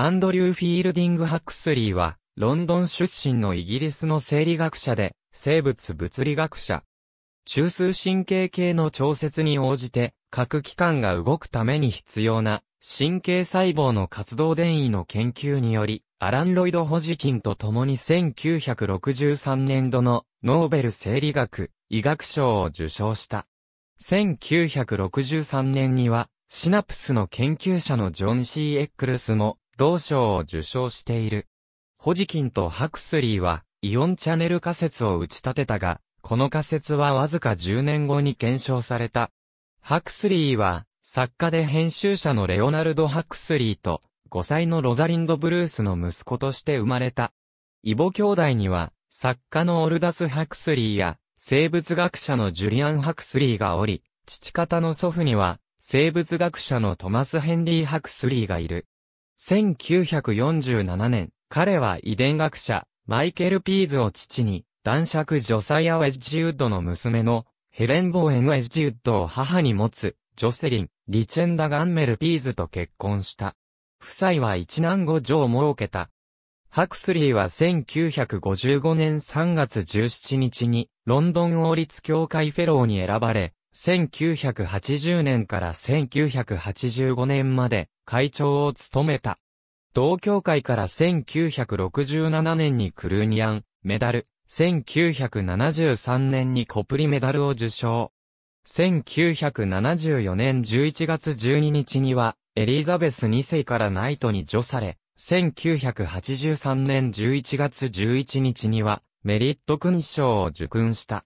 アンドリュー・フィールディング・ハックスリーは、ロンドン出身のイギリスの生理学者で、生物物理学者。中枢神経系の調節に応じて、各機関が動くために必要な、神経細胞の活動電位の研究により、アラン・ロイド・ホジキンと共に1963年度のノーベル生理学、医学賞を受賞した。1963年には、シナプスの研究者のジョン・シー・エックルスも、同賞を受賞している。ホジキンとハクスリーは、イオンチャネル仮説を打ち立てたが、この仮説はわずか10年後に検証された。ハクスリーは、作家で編集者のレオナルド・ハクスリーと、5歳のロザリンド・ブルースの息子として生まれた。イボ兄弟には、作家のオルダス・ハクスリーや、生物学者のジュリアン・ハクスリーがおり、父方の祖父には、生物学者のトマス・ヘンリー・ハクスリーがいる。1947年、彼は遺伝学者、マイケル・ピーズを父に、男爵ジョサイア・ウェッジウッドの娘の、ヘレン・ボーエン・ウェッジウッドを母に持つ、ジョセリン、リチェンダ・ガンメル・ピーズと結婚した。夫妻は一男五女を設けた。ハクスリーは1955年3月17日に、ロンドン王立協会フェローに選ばれ、1980年から1985年まで会長を務めた。同協会から1967年にクルーニアン、メダル、1973年にコプリメダルを受賞。1974年11月12日には、エリザベス2世からナイトに除され、1983年11月11日には、メリット勲章を受勲した。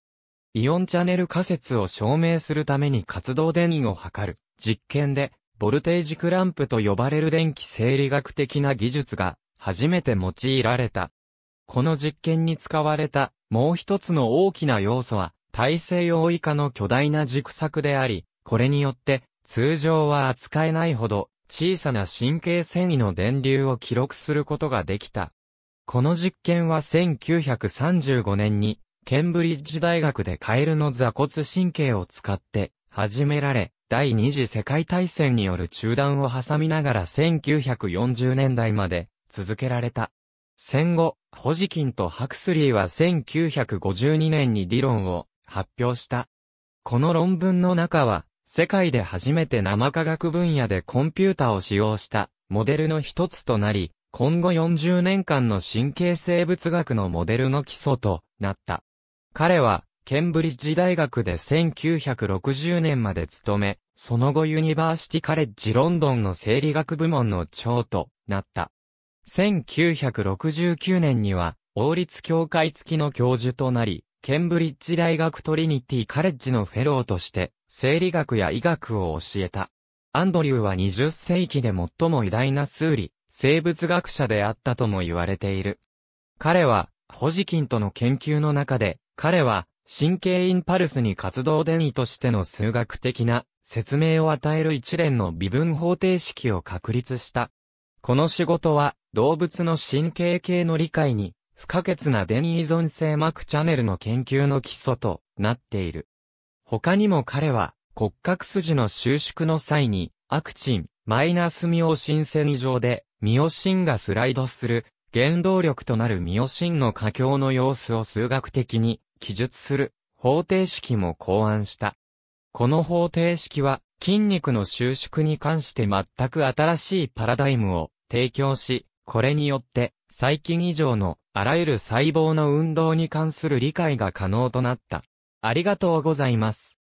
イオンチャネル仮説を証明するために活動電位を測る実験で、ボルテージクランプと呼ばれる電気生理学的な技術が初めて用いられた。この実験に使われたもう一つの大きな要素は大西洋以下の巨大な軸索であり、これによって通常は扱えないほど小さな神経繊維の電流を記録することができた。この実験は1935年にケンブリッジ大学でカエルの座骨神経を使って始められ、第二次世界大戦による中断を挟みながら1940年代まで続けられた。戦後、ホジキンとハクスリーは1952年に理論を発表した。この論文の中は、世界で初めて生科学分野でコンピュータを使用したモデルの一つとなり、今後40年間の神経生物学のモデルの基礎となった。彼は、ケンブリッジ大学で1960年まで勤め、その後ユニバーシティカレッジロンドンの生理学部門の長となった。1969年には、王立協会付きの教授となり、ケンブリッジ大学トリニティカレッジのフェローとして、生理学や医学を教えた。アンドリューは20世紀で最も偉大な数理、生物学者であったとも言われている。彼は、ホジキンとの研究の中で、彼は、神経インパルスに活動電位としての数学的な説明を与える一連の微分方程式を確立した。この仕事は動物の神経系の理解に不可欠な電位依存性膜チャネルの研究の基礎となっている。他にも彼は骨格筋の収縮の際にアクチン、マイナスミオシン線上でミオシンがスライドする原動力となるミオシンの佳境の様子を数学的に記述する方程式も考案した。この方程式は筋肉の収縮に関して全く新しいパラダイムを提供し、これによって細菌以上のあらゆる細胞の運動に関する理解が可能となった。ありがとうございます。